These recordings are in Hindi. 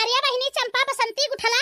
अरे बहिनी चंपा बसंती उठला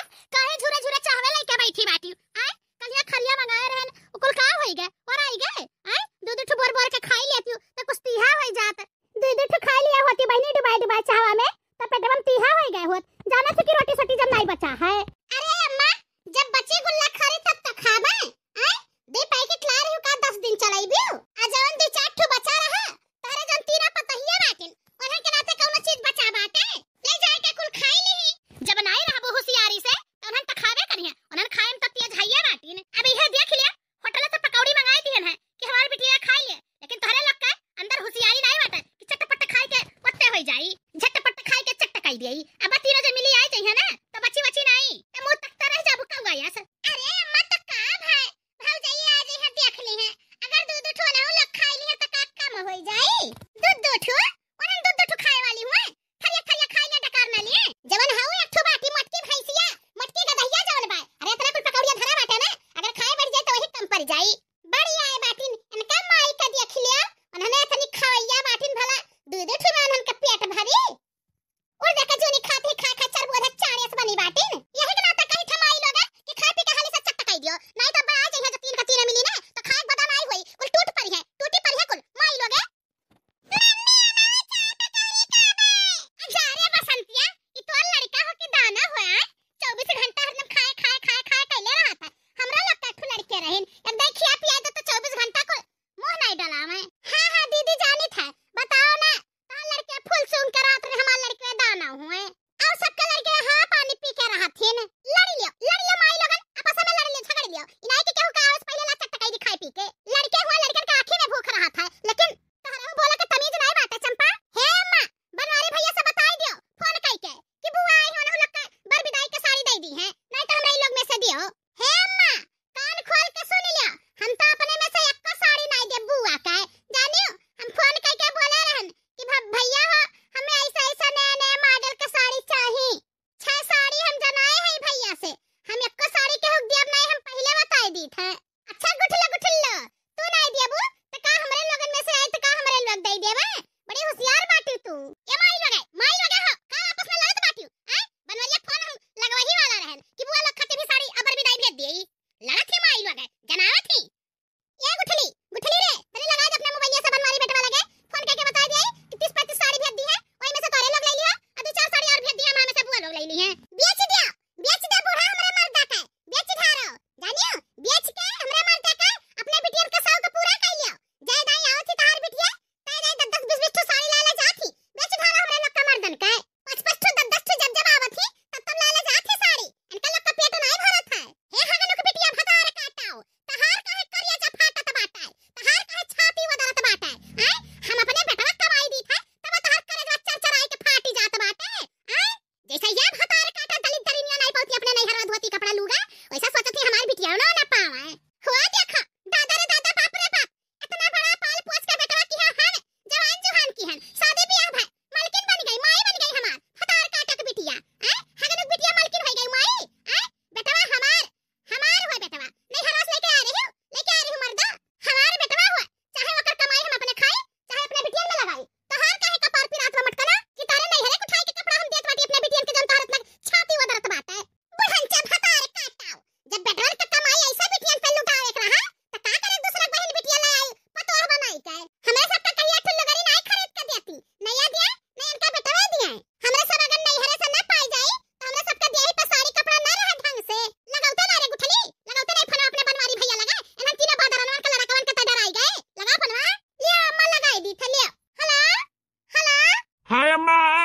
姐姐吃吧。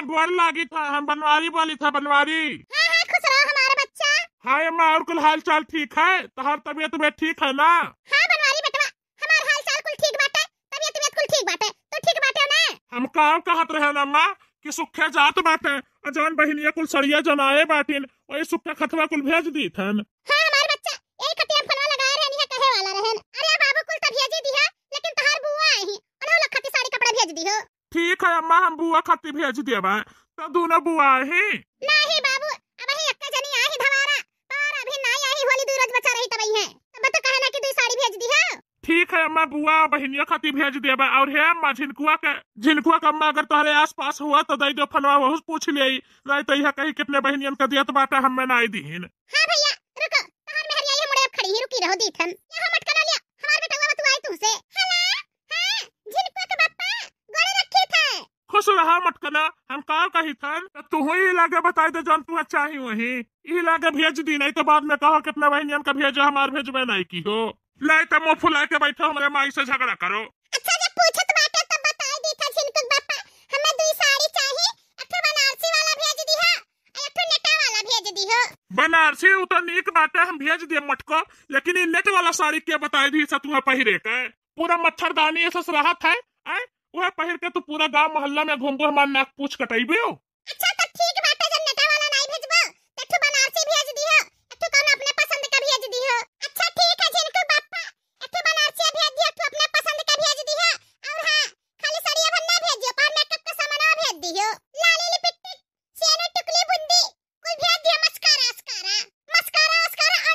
बोर लागी था हम बनवारी बोली था बनवारी हाँ अम्मा हाँ, हाँ, और कुल हाल चाल ठीक है हर तबीयत में ठीक है ना हाँ बनवारी हाल चाल कुल ठीक बाटे तबीयत तबीयत कुल ठीक तो ठीक ना हम काम कहत रहे अम्मा कि सुखे जात बाटे अजान बहनिया कुल सड़िया जनाए बाटिन वही सुखा खतवा कुल भेज दी थे हाँ, हम बुआ खाती भेज देव तो दोनों बुआ आही नहीं बाबू अब ही अक्का जनी आही धवारा पर अभी नहीं आही होली दूरज बचा रही तबई है तब तो कहना कि तू साड़ी भेज दी है ठीक है मैं बुआ बहनिया खाती भेज देब और हे अम्मा झिनकुआ के झिनकुआ का अम्मा अगर तुम्हारे आस पास हुआ तो दई दो फलवा वहु पूछ ले नहीं तो यह कही कितने बहनियन का दियत बाटा हम में आई दीन हां भैया रुको तहर में हरियाई मुड़े खड़ी ही रुकी रहो दीथन यहां मटका ना लिया हमार बेटा तू आई तू से खुश रहा मटकना हम का कही थन तो तू ही लागे बताए दे जान तू अच्छा ही वही इलाके भेज दी नहीं तो बाद में कहो कि बहन बहनियन का भेजो हमार भेजबे नहीं की हो लाए तो मुंह फुला के बैठो हमारे माई से झगड़ा करो अच्छा जब तो तब दी था बापा हमें साड़ी चाहिए एक बनारसी वाला भेज दी हो एक वाला भेज दी हो बनारसी तो हम भेज दिए मटको लेकिन ये नेट वाला साड़ी क्या बताई दी सतुआ तू पहिरे के पूरा मच्छरदानी ऐसा राहत है ओहा पहिर के तू पूरा गांव मोहल्ला में घूमबो हमार नाक पूछ कटैबे हो अच्छा तो ठीक बाटे जब नेता वाला नहीं भेजबो एकठो तो बनारसी भेज दिहो एकठो तो कौन अपने पसंद का भेज दिहो अच्छा ठीक है जिनको बाप्पा एकठो तो बनारसी भेज दियो एकठो अपने पसंद का भेज दिहो और हां खाली साड़ी भर ना भेजियो पर मेकअप का सामान भेज भेज दियो मस्कारा अस्कारा मस्कारा अस्कारा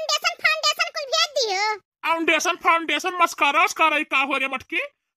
फाउंडेशन का हो रे मटकी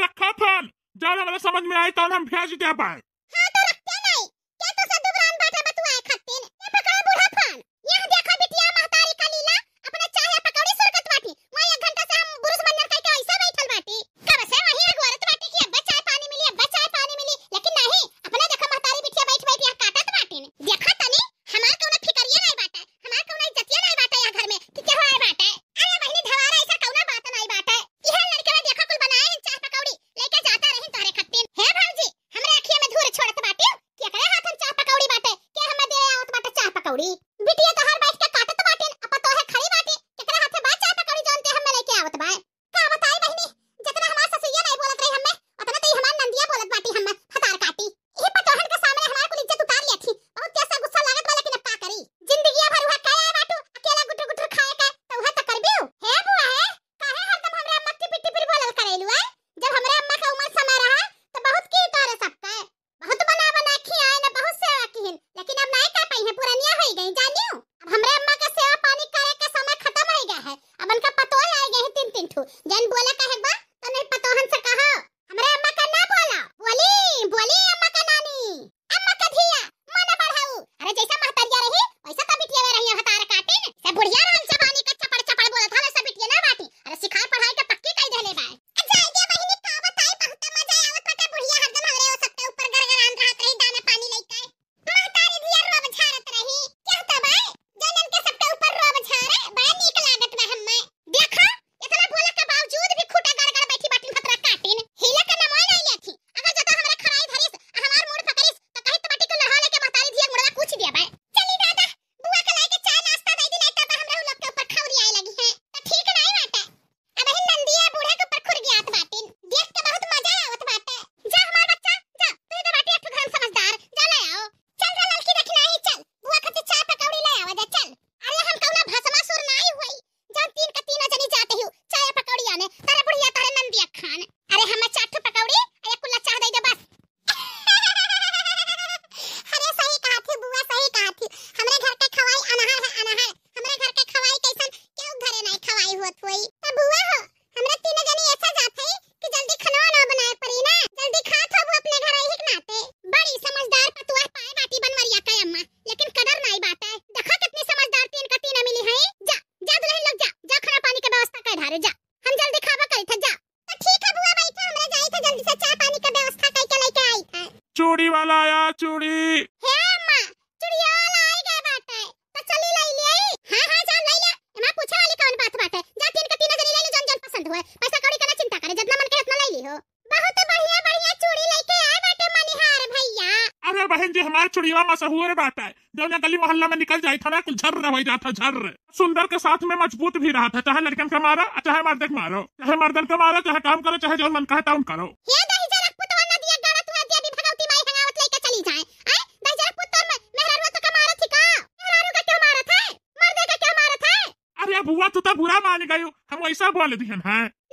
रखा था ज्यादा मतलब समझ में आए तो हम भेज दे पाए घरे जा हम जल्दी खाबा करी था जा तो ठीक है बुआ भाई तो हमरा जाई था जल्दी से चाय पानी का व्यवस्था करके लेके आई था चूड़ी वाला आया चूड़ी बहन जी हमारे चुड़िया मशहूर बाटा है जब मैं गली मोहल्ला में निकल जाए था ना झर रही हो जाता झर सुंदर के साथ में मजबूत भी रहा था चाहे लड़कन का मारो चाहे मर्द का मारो चाहे मर्दन का मारो चाहे काम करो चाहे जो मन तो तो का टाउन करो अरे बुआ तू तो बुरा मान गयो हम ऐसा बोल दिए है